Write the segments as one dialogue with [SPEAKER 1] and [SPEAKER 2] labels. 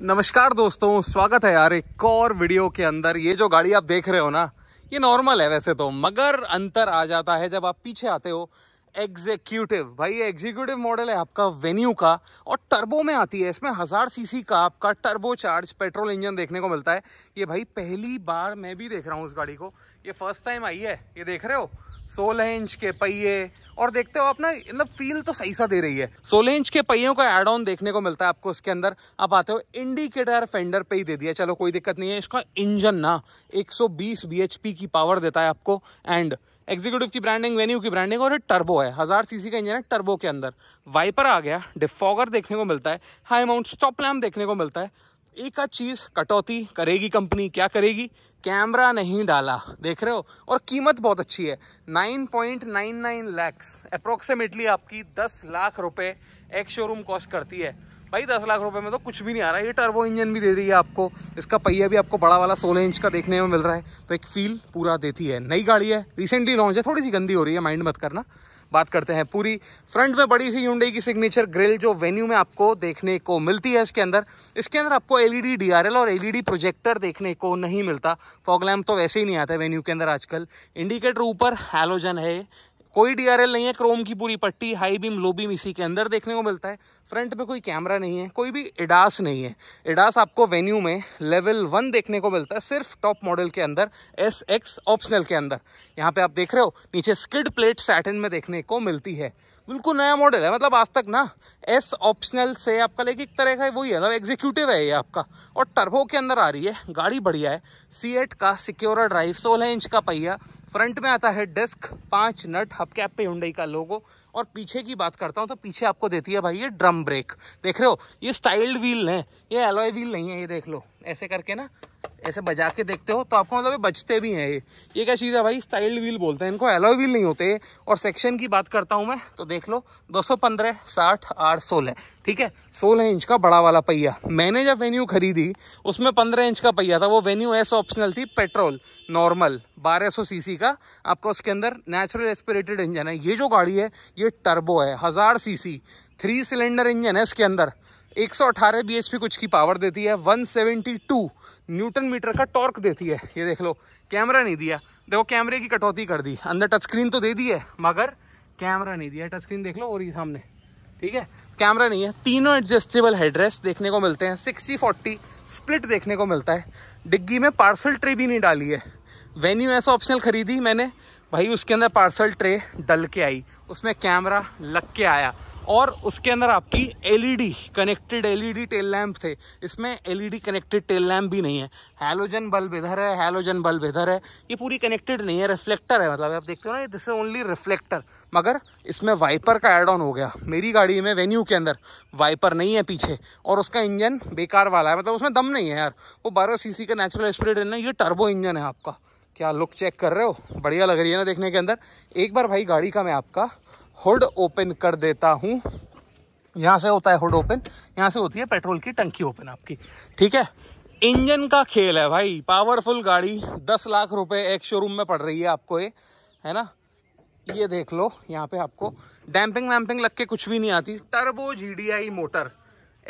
[SPEAKER 1] नमस्कार दोस्तों स्वागत है यार एक और वीडियो के अंदर ये जो गाड़ी आप देख रहे हो ना ये नॉर्मल है वैसे तो मगर अंतर आ जाता है जब आप पीछे आते हो एग्जीक्यूटिव भाई एग्जीक्यूटिव मॉडल है आपका वेन्यू का और टर्बो में आती है इसमें हज़ार सीसी का आपका टर्बो चार्ज पेट्रोल इंजन देखने को मिलता है ये भाई पहली बार मैं भी देख रहा हूँ उस गाड़ी को ये फर्स्ट टाइम आई है ये देख रहे हो सोलह इंच के पहिए और देखते हो आप ना मतलब फील तो सही सा दे रही है सोलह इंच के पहियों का एड ऑन देखने को मिलता है आपको इसके अंदर आप आते हो इंडिकेटर फेंडर पे ही दे दिया चलो कोई दिक्कत नहीं है इसका इंजन ना 120 पी की पावर देता है आपको एंड एग्जीक्यूटिव की ब्रांडिंग वेन्यू की ब्रांडिंग और ये टर्बो है हज़ार सीसी का इंजन है टर्बो के अंदर वाइपर आ गया डिफॉगर देखने को मिलता है हाई अमाउंट स्टॉप लैम्प देखने को मिलता है एक आ चीज़ कटौती करेगी कंपनी क्या करेगी कैमरा नहीं डाला देख रहे हो और कीमत बहुत अच्छी है 9.99 लैक्स अप्रोक्सीमेटली आपकी 10 लाख रुपए एक शोरूम कॉस्ट करती है भाई दस लाख रुपए में तो कुछ भी नहीं आ रहा है ये टर्बो इंजन भी दे रही है आपको इसका पहिया भी आपको बड़ा वाला सोलह इंच का देखने में मिल रहा है तो एक फील पूरा देती है नई गाड़ी है रिसेंटली लॉन्च है थोड़ी सी गंदी हो रही है माइंड मत करना बात करते हैं पूरी फ्रंट में बड़ी सी यूंडई की सिग्नेचर ग्रिल जो वेन्यू में आपको देखने को मिलती है इसके अंदर इसके अंदर आपको एलईडी डीआरएल e और एलईडी प्रोजेक्टर e देखने को नहीं मिलता फॉगलैम तो वैसे ही नहीं आता है वेन्यू के अंदर आजकल इंडिकेटर ऊपर हेलोजन है कोई डीआरएल नहीं है क्रोम की पूरी पट्टी हाई बीम लो बीम इसी के अंदर देखने को मिलता है फ्रंट में कोई कैमरा नहीं है कोई भी एडास नहीं है एडास आपको वेन्यू में लेवल वन देखने को मिलता है सिर्फ टॉप मॉडल के अंदर एस एक्स ऑप्शनल के अंदर यहाँ पे आप देख रहे हो नीचे स्किड प्लेट सैटन में देखने को मिलती है बिल्कुल नया मॉडल है मतलब आज तक ना एस ऑप्शनल से आपका लेकिन एक तरह का वही है मतलब एग्जीक्यूटिव है ये आपका और टर्बो के अंदर आ रही है गाड़ी बढ़िया है सी एट का सिक्योरा ड्राइव सोलह इंच का पहिया फ्रंट में आता है डेस्क पाँच नट हब कैप पे हुडई का लोगो और पीछे की बात करता हूँ तो पीछे आपको देती है भाई ये ड्रम ब्रेक देख रहे हो ये स्टाइल्ड व्हील है ये एलोय व्हील नहीं है ये देख लो ऐसे करके ना ऐसे बजा के देखते हो तो आपको मतलब बचते भी हैं ये ये क्या चीज़ है भाई स्टाइल व्हील बोलते हैं इनको एलो व्हील नहीं होते और सेक्शन की बात करता हूँ मैं तो देख लो 215 साठ आठ सोलह ठीक है सोलह इंच का बड़ा वाला पहिया मैंने जब वेन्यू खरीदी उसमें पंद्रह इंच का पहिया था वो वेन्यू ऐसा ऑप्शनल थी पेट्रोल नॉर्मल सी सीसी का आपका उसके अंदर नेचुरल एस्पिरेटेड इंजन है ये जो गाड़ी है ये टर्बो है हज़ार सी थ्री सिलेंडर इंजन है इसके अंदर एक सौ अठारह बी एच पी कुछ की पावर देती है one seventy two newton metre का टॉर्क देती है ये देख लो कैमरा नहीं दिया देखो कैमरे की कटौती कर दी अंदर टच स्क्रीन तो दे दी है मगर कैमरा नहीं दिया टच स्क्रीन देख लो और ये सामने ठीक है कैमरा नहीं है तीनों एडजस्टेबल हेडरेस्ट देखने को मिलते हैं सिक्सटी फोर्टी स्प्लिट देखने को मिलता है डिग्गी में पार्सल ट्रे भी नहीं डाली है वेन्यू ऐसा ऑप्शनल खरीदी मैंने भाई उसके अंदर पार्सल ट्रे डल के आई उसमें कैमरा लग के आया और उसके अंदर आपकी LED connected LED tail lamp थे इसमें एलईडी कनेक्टेड टेल लैम्प भी नहीं है हेलोजन बल्ब इधर है हेलोजन बल्ब इधर है ये पूरी कनेक्टेड नहीं है रिफ्लेक्टर है मतलब आप देखते हो ना दिस इज ओनली रिफ्लेक्टर मगर इसमें वाइपर का एड ऑन हो गया मेरी गाड़ी में वेन्यू के अंदर वाइपर नहीं है पीछे और उसका इंजन बेकार वाला है मतलब उसमें दम नहीं है यार वो बारह सी का नेचुरल एस्पिरेट है ना ये टर्बो इंजन है आपका क्या लुक चेक कर रहे हो बढ़िया लग रही है ना देखने के अंदर एक बार भाई गाड़ी का मैं आपका हुड ओपन कर देता हूँ यहाँ से होता है हुड ओपन यहाँ से होती है पेट्रोल की टंकी ओपन आपकी ठीक है इंजन का खेल है भाई पावरफुल गाड़ी दस लाख रुपए एक शोरूम में पड़ रही है आपको ये है ना ये देख लो यहाँ पे आपको डैम्पिंग वैम्पिंग लग के कुछ भी नहीं आती टर्बो जीडीआई मोटर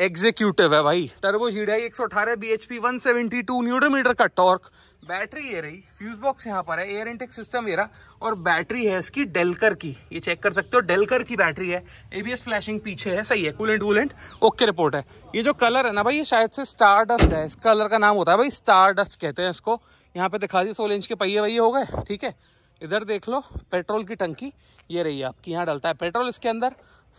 [SPEAKER 1] एग्जीक्यूटिव है भाई turbo GDI 118 BHP 172 newton metre का टॉर्क बैटरी ये रही फ्यूज बॉक्स यहाँ पर है एयर इंटेक सिस्टम ये रहा और बैटरी है इसकी डेलकर की ये चेक कर सकते हो डेलकर की बैटरी है एबीएस फ्लैशिंग पीछे है सही है कूलेंट वूलेंट ओके रिपोर्ट है ये जो कलर है ना भाई ये शायद से स्टार डस्ट है इस कलर का नाम होता है भाई स्टार डस्ट कहते हैं इसको यहाँ पे दिखा दिए सोलह इंच के पहिए वही हो गए ठीक है इधर देख लो पेट्रोल की टंकी ये रही है आपकी यहाँ डलता है पेट्रोल इसके अंदर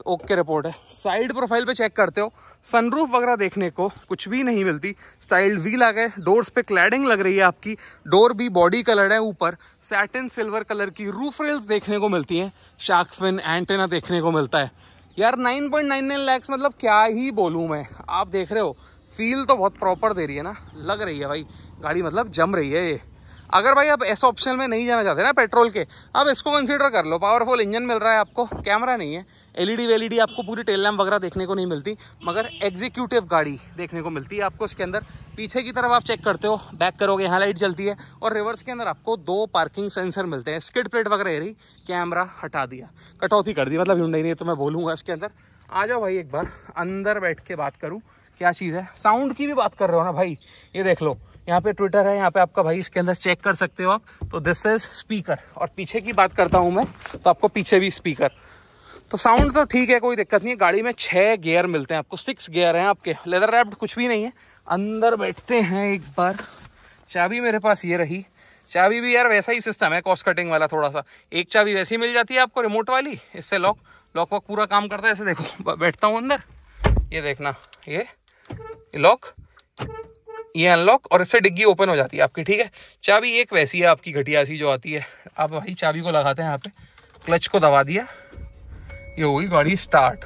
[SPEAKER 1] ओके रिपोर्ट है साइड प्रोफाइल पे चेक करते हो सनरूफ वगैरह देखने को कुछ भी नहीं मिलती स्टाइल्ड व्हील आ गए डोर्स पे क्लैडिंग लग रही है आपकी डोर भी बॉडी कलर है ऊपर सैटिन सिल्वर कलर की रूफ रेल्स देखने को मिलती हैं शार्क फिन एंटेना देखने को मिलता है यार 9.99 लैक्स मतलब क्या ही बोलूँ मैं आप देख रहे हो फील तो बहुत प्रॉपर दे रही है ना लग रही है भाई गाड़ी मतलब जम रही है ये अगर भाई आप ऐसे ऑप्शन में नहीं जाना चाहते ना पेट्रोल के आप इसको कंसिडर कर लो पावरफुल इंजन मिल रहा है आपको कैमरा नहीं है एलईडी वेलईडी e e आपको पूरी टेल लैम वगैरह देखने को नहीं मिलती मगर एग्जीक्यूटिव गाड़ी देखने को मिलती है आपको इसके अंदर पीछे की तरफ आप चेक करते हो बैक करोगे यहाँ लाइट जलती है और रिवर्स के अंदर आपको दो पार्किंग सेंसर मिलते हैं स्किड प्लेट वगैरह रही कैमरा हटा दिया कटौती कर दी मतलब यूं नहीं तो मैं बोलूँगा इसके अंदर आ जाओ भाई एक बार अंदर बैठ के बात करूँ क्या चीज़ है साउंड की भी बात कर रहे हो ना भाई ये देख लो यहाँ पे ट्विटर है यहाँ पे आपका भाई इसके अंदर चेक कर सकते हो आप तो दिस इज स्पीकर और पीछे की बात करता हूँ मैं तो आपको पीछे भी स्पीकर तो साउंड तो ठीक है कोई दिक्कत नहीं है गाड़ी में छः गियर मिलते हैं आपको सिक्स गियर हैं आपके लेदर रैप्ड कुछ भी नहीं है अंदर बैठते हैं एक बार चाबी मेरे पास ये रही चाबी भी यार वैसा ही सिस्टम है कॉस्ट कटिंग वाला थोड़ा सा एक चाबी वैसी मिल जाती है आपको रिमोट वाली इससे लॉक लॉक वॉक पूरा काम करता है ऐसे देखो बैठता हूँ अंदर ये देखना ये लॉक ये अनलॉक और इससे डिग्गी ओपन हो जाती है आपकी ठीक है चाबी एक वैसी है आपकी घटिया सी जो आती है आप भाई चाबी को लगाते हैं यहाँ पे क्लच को दबा दिया ये हुई गाड़ी स्टार्ट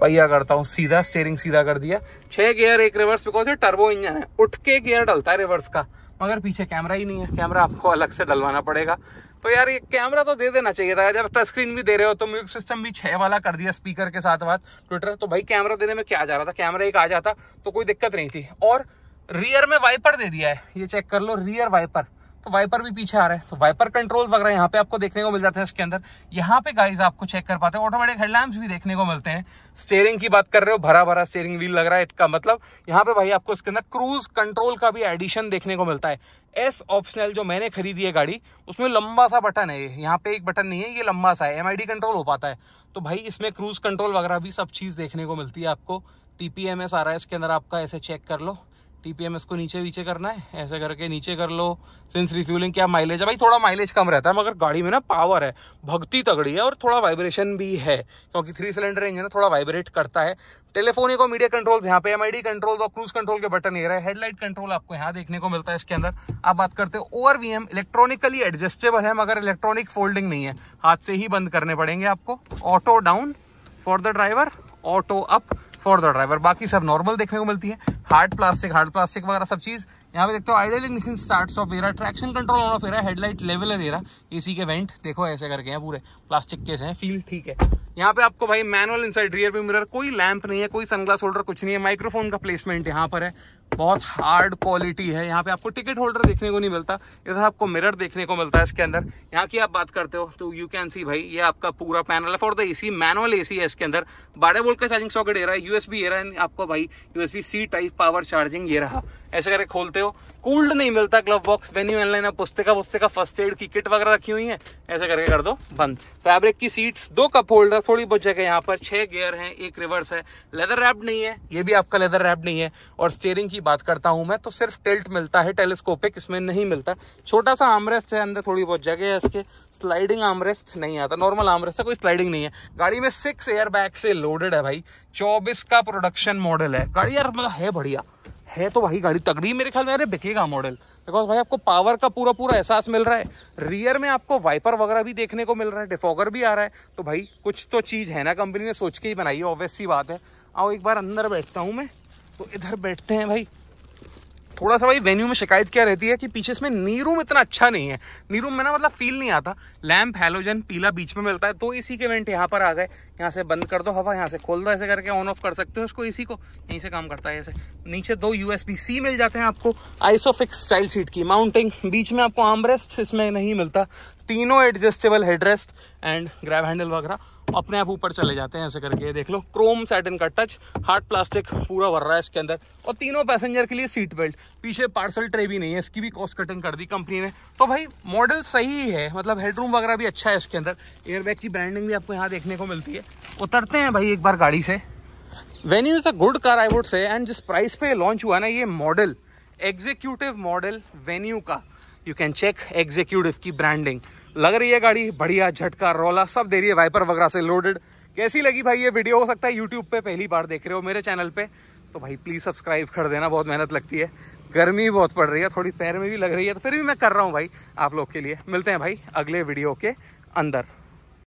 [SPEAKER 1] पहिया करता हूँ सीधा स्टेयरिंग सीधा कर दिया छः गियर एक रिवर्स बिकॉज टर्बो इंजन है उठ के गियर डलता है रिवर्स का मगर पीछे कैमरा ही नहीं है कैमरा आपको अलग से डलवाना पड़ेगा तो यार ये कैमरा तो दे देना चाहिए था यार टच स्क्रीन भी दे रहे हो तो म्यूजिक सिस्टम भी छः वाला कर दिया स्पीकर के साथ बात ट्विटर तो भाई कैमरा देने में क्या जा रहा था कैमरा एक आ जाता तो कोई दिक्कत नहीं थी और रियर में वाइपर दे दिया है ये चेक कर लो रियर वाइपर तो वाइपर भी पीछे आ रहा है तो वाइपर कंट्रोल्स वगैरह यहाँ पे आपको देखने को मिल जाते हैं इसके अंदर यहाँ पे गाइज आपको चेक कर पाते हैं ऑटोमेटिक हेडलैम्प भी देखने को मिलते हैं स्टेयरिंग की बात कर रहे हो भरा भरा स्टेयरिंग व्हील लग रहा है इसका मतलब यहाँ पे भाई आपको इसके अंदर क्रूज कंट्रोल का भी एडिशन देखने को मिलता है एस ऑप्शनल जो मैंने खरीदी है गाड़ी उसमें लंबा सा बटन है यहाँ पे एक बटन नहीं है ये लंबा सा है एम कंट्रोल हो पाता है तो भाई इसमें क्रूज कंट्रोल वगैरह भी सब चीज़ देखने को मिलती है आपको टी आ रहा है इसके अंदर आपका ऐसे चेक कर लो टीपीएमएस इसको नीचे नीचे करना है ऐसे करके नीचे कर लो सिंस रिफ्यूलिंग क्या माइलेज है भाई थोड़ा माइलेज कम रहता है मगर गाड़ी में ना पावर है भक्ति तगड़ी है और थोड़ा वाइब्रेशन भी है क्योंकि थ्री सिलेंडर इंजन थोड़ा वाइब्रेट करता है टेलीफोनिक और मीडिया कंट्रोल यहाँ पे एम कंट्रोल और क्रूज कंट्रोल के बटन ये रहे हेडलाइट कंट्रोल आपको यहाँ देखने को मिलता है इसके अंदर आप बात करते हो ओवर वी इलेक्ट्रॉनिकली एडजस्टेबल है मगर इलेक्ट्रॉनिक फोल्डिंग नहीं है हाथ से ही बंद करने पड़ेंगे आपको auto down for the driver auto up for the driver बाकी सब नॉर्मल देखने को मिलती है हार्ड प्लास्टिक हार्ड प्लास्टिक वगैरह सब चीज़ यहाँ पे देखते हो आइडियल इग्निशन स्टार्ट ऑफ दे रहा है ट्रैक्शन कंट्रोल ऑन ऑफ दे रहा है हेडलाइट लेवल दे रहा है एसी के वेंट देखो ऐसे करके हैं पूरे प्लास्टिक के हैं फील ठीक है यहाँ पे आपको भाई manual inside rear view mirror कोई लैंप नहीं है कोई सनग्लास होल्डर कुछ नहीं है माइक्रोफोन का प्लेसमेंट यहाँ पर है बहुत हार्ड क्वालिटी है यहाँ पे आपको टिकट होल्डर देखने को नहीं मिलता इधर आपको मिरर देखने को मिलता है इसके अंदर यहाँ की आप बात करते हो तो यू कैन सी भाई ये आपका पूरा पैनल है for the AC manual AC है इसके अंदर बारह वोल्ट का चार्जिंग सॉकेट ये रहा है यूएसबी ये रहा है आपको भाई USB C type power charging ये रहा ऐसे करके खोलते हो कोल्ड नहीं मिलता ग्लव बॉक्स वेन्यू एनलाइन पुस्तिका पुस्तिका फर्स्ट एड की किट वगैरह रखी हुई है ऐसे करके कर दो बंद फैब्रिक की सीट्स दो कप होल्डर थोड़ी बहुत जगह यहाँ पर छह गियर है एक रिवर्स है लेदर रैप नहीं है ये भी आपका लेदर रैप नहीं है और स्टेयरिंग की बात करता हूं मैं तो सिर्फ टेल्ट मिलता है टेलीस्कोपिक इसमें नहीं मिलता छोटा सा आमरेस्ट है अंदर थोड़ी बहुत जगह है इसके स्लाइडिंग आमरेस्ट नहीं आता नॉर्मल आमरेस्ट है कोई स्लाइडिंग नहीं है गाड़ी में सिक्स एयर बैग से लोडेड है भाई चौबीस का प्रोडक्शन मॉडल है गाड़ी यार मतलब है बढ़िया है तो भाई गाड़ी तगड़ी मेरे ख्याल में अरे बिकेगा मॉडल बिकॉज भाई आपको पावर का पूरा पूरा एहसास मिल रहा है रियर में आपको वाइपर वगैरह भी देखने को मिल रहा है डिफॉगर भी आ रहा है तो भाई कुछ तो चीज़ है ना कंपनी ने सोच के ही बनाई है ऑब्वियस सी बात है आओ एक बार अंदर बैठता हूँ मैं तो इधर बैठते हैं भाई थोड़ा सा भाई वेन्यू में शिकायत क्या रहती है कि पीछे इसमें नीरूम इतना अच्छा नहीं है नीरूम में ना मतलब फील नहीं आता लैम्प हेलोजन पीला बीच में मिलता है तो इसी के वेंट यहाँ पर आ गए यहाँ से बंद कर दो हवा यहाँ से खोल दो ऐसे करके ऑन ऑफ कर सकते हो इसको इसी को यहीं से काम करता है ऐसे नीचे दो यू सी मिल जाते हैं आपको आइसोफिक्स स्टाइल सीट की माउंटिंग बीच में आपको आमरेस्ट इसमें नहीं मिलता तीनों adjustable headrest and grab handle वगैरह अपने आप ऊपर चले जाते हैं ऐसे करके देख लो क्रोम सैटन का टच हार्ड प्लास्टिक पूरा भर रहा है इसके अंदर और तीनों पैसेंजर के लिए सीट बेल्ट पीछे पार्सल ट्रे भी नहीं है इसकी भी कॉस्ट कटिंग कर दी कंपनी ने तो भाई मॉडल सही है मतलब हेडरूम वगैरह भी अच्छा है इसके अंदर एयरबैग की ब्रांडिंग भी आपको यहाँ देखने को मिलती है उतरते हैं भाई एक बार गाड़ी से Venue is a good car I would say and जिस प्राइस पे लॉन्च हुआ ना ये मॉडल एग्जीक्यूटिव मॉडल वेन्यू का यू कैन चेक एग्जीक्यूटिव की ब्रांडिंग लग रही है गाड़ी बढ़िया झटका रोला सब दे रही है वाइपर वगैरह से लोडेड कैसी लगी भाई ये वीडियो हो सकता है यूट्यूब पे पहली बार देख रहे हो मेरे चैनल पे तो भाई प्लीज़ सब्सक्राइब कर देना बहुत मेहनत लगती है गर्मी बहुत पड़ रही है थोड़ी पैर में भी लग रही है तो फिर भी मैं कर रहा हूँ भाई आप लोग के लिए मिलते हैं भाई अगले वीडियो के अंदर